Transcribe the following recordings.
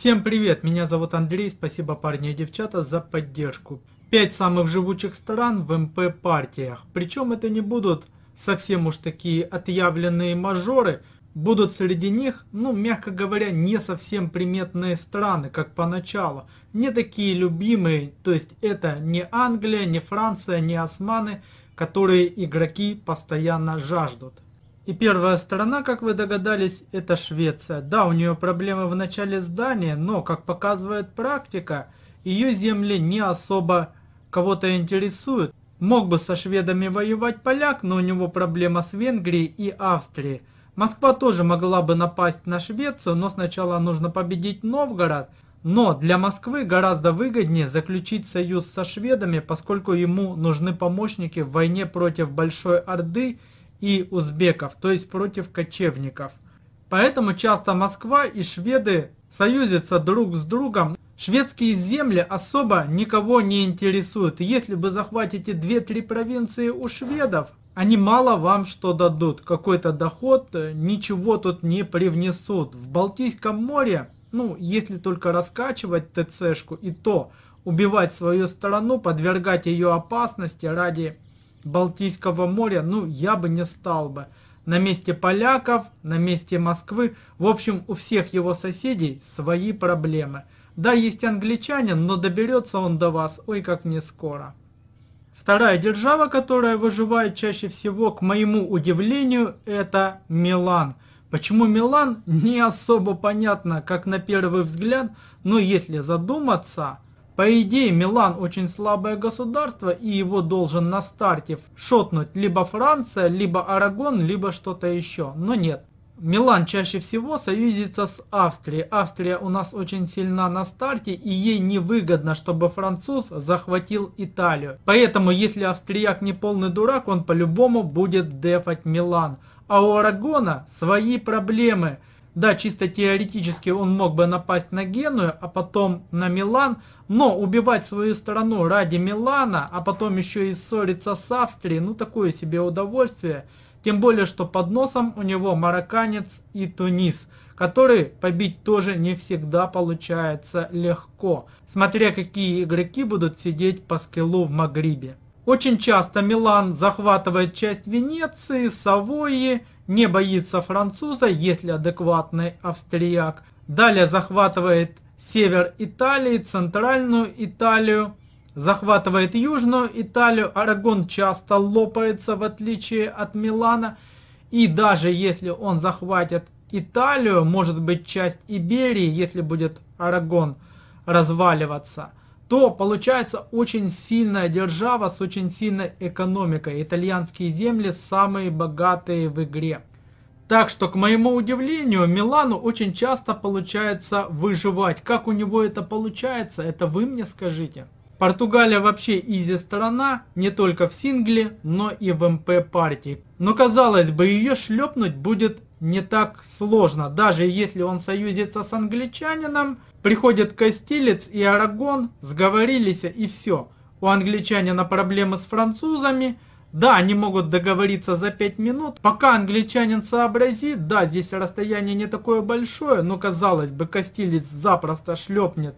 Всем привет, меня зовут Андрей, спасибо парни и девчата за поддержку. 5 самых живучих стран в МП партиях. Причем это не будут совсем уж такие отъявленные мажоры, будут среди них, ну, мягко говоря, не совсем приметные страны, как поначалу. Не такие любимые, то есть это не Англия, не Франция, не Османы, которые игроки постоянно жаждут. И первая страна, как вы догадались, это Швеция. Да, у нее проблемы в начале здания, но, как показывает практика, ее земли не особо кого-то интересуют. Мог бы со шведами воевать поляк, но у него проблема с Венгрией и Австрией. Москва тоже могла бы напасть на Швецию, но сначала нужно победить Новгород. Но для Москвы гораздо выгоднее заключить союз со шведами, поскольку ему нужны помощники в войне против Большой Орды и узбеков, то есть против кочевников. Поэтому часто Москва и шведы союзятся друг с другом. Шведские земли особо никого не интересуют. Если вы захватите 2-3 провинции у шведов, они мало вам что дадут. Какой-то доход э, ничего тут не привнесут. В Балтийском море, ну, если только раскачивать ТЦшку, и то убивать свою страну, подвергать ее опасности ради Балтийского моря, ну, я бы не стал бы. На месте поляков, на месте Москвы, в общем, у всех его соседей свои проблемы. Да, есть англичанин, но доберется он до вас, ой, как не скоро. Вторая держава, которая выживает чаще всего, к моему удивлению, это Милан. Почему Милан, не особо понятно, как на первый взгляд, но если задуматься – по идее, Милан очень слабое государство, и его должен на старте шотнуть либо Франция, либо Арагон, либо что-то еще. Но нет. Милан чаще всего союзится с Австрией. Австрия у нас очень сильна на старте, и ей невыгодно, чтобы француз захватил Италию. Поэтому, если австрияк не полный дурак, он по-любому будет дефать Милан. А у Арагона свои проблемы – да, чисто теоретически он мог бы напасть на Геную, а потом на Милан, но убивать свою страну ради Милана, а потом еще и ссориться с Австрией, ну такое себе удовольствие. Тем более, что под носом у него марокканец и Тунис, который побить тоже не всегда получается легко, смотря какие игроки будут сидеть по скиллу в Магрибе. Очень часто Милан захватывает часть Венеции, Савойи, не боится француза, если адекватный австрияк. Далее захватывает север Италии, центральную Италию, захватывает южную Италию. Арагон часто лопается в отличие от Милана. И даже если он захватит Италию, может быть часть Иберии, если будет Арагон разваливаться, то получается очень сильная держава с очень сильной экономикой. Итальянские земли самые богатые в игре. Так что, к моему удивлению, Милану очень часто получается выживать. Как у него это получается, это вы мне скажите. Португалия вообще изи сторона, не только в сингле, но и в МП партии. Но казалось бы, ее шлепнуть будет не так сложно. Даже если он союзится с англичанином, приходит Костилец и Арагон, сговорились и все. У англичанина проблемы с французами. Да, они могут договориться за 5 минут. Пока англичанин сообразит, да, здесь расстояние не такое большое, но казалось бы, Костилец запросто шлепнет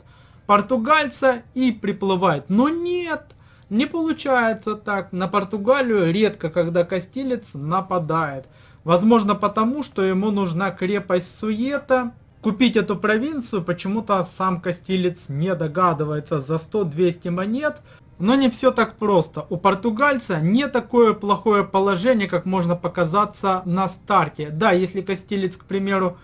португальца и приплывает. Но нет, не получается так. На Португалию редко, когда Костилец нападает. Возможно потому, что ему нужна крепость Суета. Купить эту провинцию почему-то сам Костилец не догадывается за 100-200 монет. Но не все так просто. У португальца не такое плохое положение, как можно показаться на старте. Да, если Костилец, к примеру,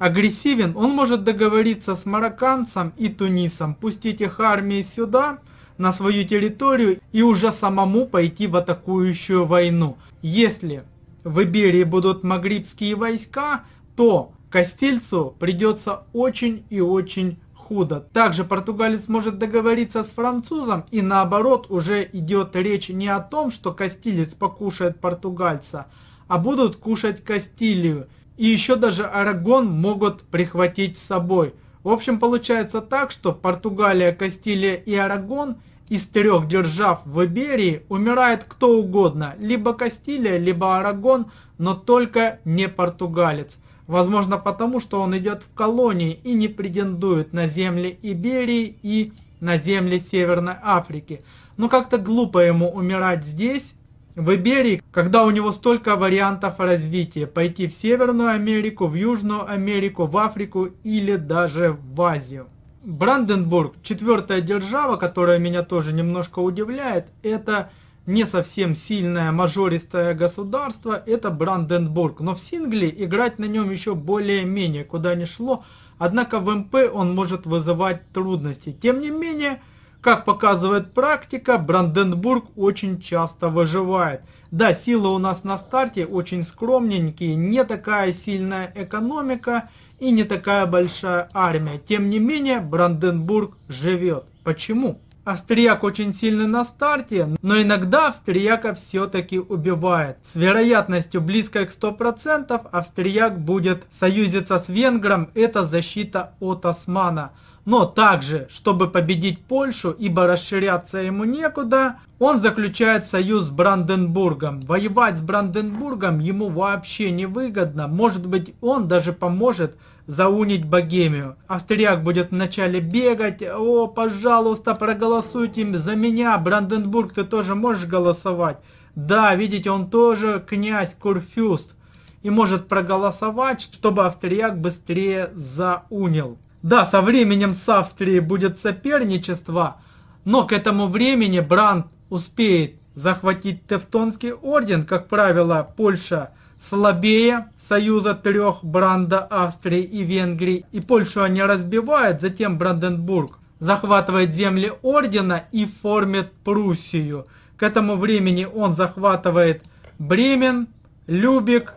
агрессивен, он может договориться с марокканцем и тунисом, пустить их армии сюда, на свою территорию и уже самому пойти в атакующую войну. Если в Иберии будут магрибские войска, то Кастильцу придется очень и очень худо. Также португалец может договориться с французом, и наоборот уже идет речь не о том, что кастилец покушает португальца, а будут кушать Кастилию. И еще даже Арагон могут прихватить с собой. В общем, получается так, что Португалия, Кастилия и Арагон – из трех держав в Иберии умирает кто угодно, либо Кастилия, либо Арагон, но только не португалец. Возможно потому, что он идет в колонии и не претендует на земли Иберии и на земли Северной Африки. Но как-то глупо ему умирать здесь, в Иберии, когда у него столько вариантов развития. Пойти в Северную Америку, в Южную Америку, в Африку или даже в Азию. Бранденбург, четвертая держава, которая меня тоже немножко удивляет, это не совсем сильное мажористое государство, это Бранденбург. Но в сингле играть на нем еще более-менее, куда ни шло. Однако в МП он может вызывать трудности. Тем не менее, как показывает практика, Бранденбург очень часто выживает. Да, силы у нас на старте очень скромненькие, не такая сильная экономика, и не такая большая армия. Тем не менее, Бранденбург живет. Почему? Австрияк очень сильный на старте, но иногда австрияка все-таки убивает. С вероятностью близкой к 100% австрияк будет союзиться с венгром, это защита от османа но также, чтобы победить Польшу, ибо расширяться ему некуда, он заключает союз с Бранденбургом. Воевать с Бранденбургом ему вообще не выгодно. может быть он даже поможет заунить Богемию. Австрияк будет вначале бегать, о, пожалуйста, проголосуйте за меня, Бранденбург, ты тоже можешь голосовать. Да, видите, он тоже князь Курфюст и может проголосовать, чтобы австрияк быстрее заунил. Да, со временем с Австрией будет соперничество, но к этому времени Бранд успеет захватить Тевтонский орден. Как правило, Польша слабее союза трех Бранда, Австрии и Венгрии. И Польшу они разбивают, затем Бранденбург захватывает земли ордена и формит Пруссию. К этому времени он захватывает Бремен, Любек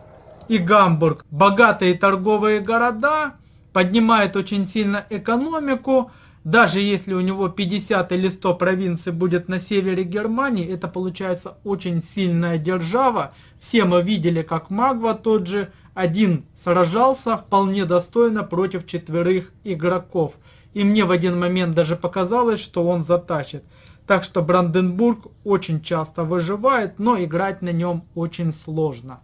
и Гамбург. Богатые торговые города – поднимает очень сильно экономику. Даже если у него 50 или 100 провинций будет на севере Германии, это получается очень сильная держава. Все мы видели, как Магва тот же один сражался вполне достойно против четверых игроков. И мне в один момент даже показалось, что он затащит. Так что Бранденбург очень часто выживает, но играть на нем очень сложно.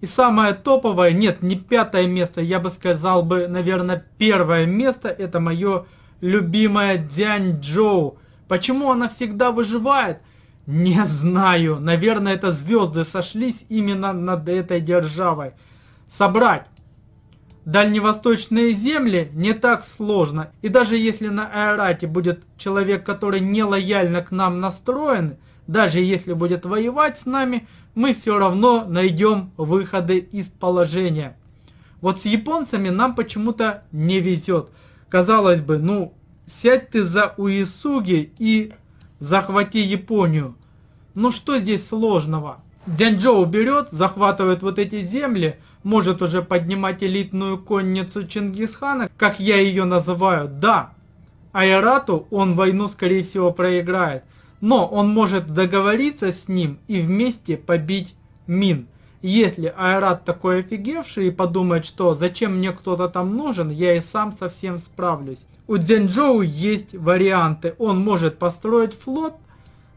И самое топовое, нет, не пятое место, я бы сказал бы, наверное, первое место, это мое любимое Дянь Почему она всегда выживает? Не знаю, наверное, это звезды сошлись именно над этой державой. Собрать дальневосточные земли не так сложно. И даже если на Аэрате будет человек, который нелояльно к нам настроен, даже если будет воевать с нами, мы все равно найдем выходы из положения. Вот с японцами нам почему-то не везет. Казалось бы, ну, сядь ты за Уисуги и захвати Японию. Ну что здесь сложного? Дзянчжоу берет, захватывает вот эти земли, может уже поднимать элитную конницу Чингисхана, как я ее называю, да. Айрату он войну скорее всего проиграет но он может договориться с ним и вместе побить Мин. Если Айрат такой офигевший и подумает, что зачем мне кто-то там нужен, я и сам совсем справлюсь. У Дзенджоу есть варианты. Он может построить флот,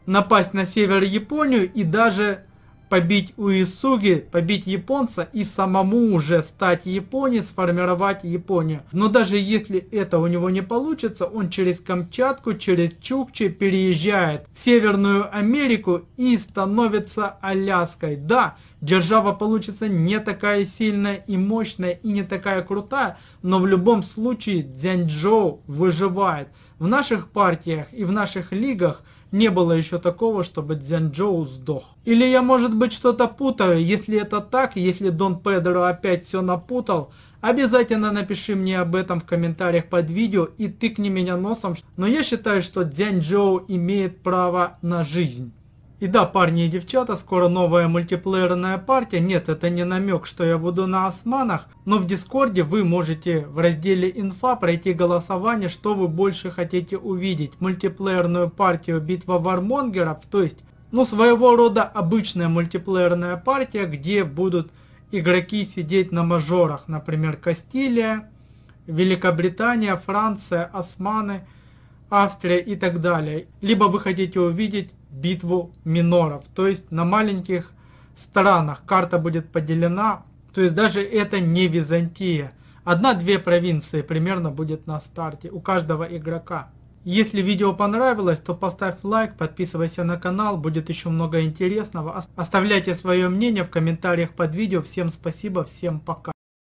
напасть на север Японию и даже побить Уисуги, побить японца и самому уже стать Японией, сформировать Японию. Но даже если это у него не получится, он через Камчатку, через Чукчи переезжает в Северную Америку и становится Аляской. Да, Держава получится не такая сильная и мощная и не такая крутая, но в любом случае Дзяньчжоу выживает. В наших партиях и в наших лигах не было еще такого, чтобы Дзянчжоу сдох. Или я, может быть, что-то путаю. Если это так, если Дон Педро опять все напутал, обязательно напиши мне об этом в комментариях под видео и тыкни меня носом. Но я считаю, что Дзянчжоу имеет право на жизнь. И да, парни и девчата, скоро новая мультиплеерная партия. Нет, это не намек, что я буду на османах. Но в Дискорде вы можете в разделе «Инфа» пройти голосование, что вы больше хотите увидеть. Мультиплеерную партию «Битва вармонгеров», то есть, ну, своего рода обычная мультиплеерная партия, где будут игроки сидеть на мажорах. Например, Кастилия, Великобритания, Франция, Османы, Австрия и так далее. Либо вы хотите увидеть битву миноров. То есть на маленьких странах карта будет поделена. То есть даже это не Византия. Одна-две провинции примерно будет на старте у каждого игрока. Если видео понравилось, то поставь лайк, подписывайся на канал, будет еще много интересного. Оставляйте свое мнение в комментариях под видео. Всем спасибо, всем пока.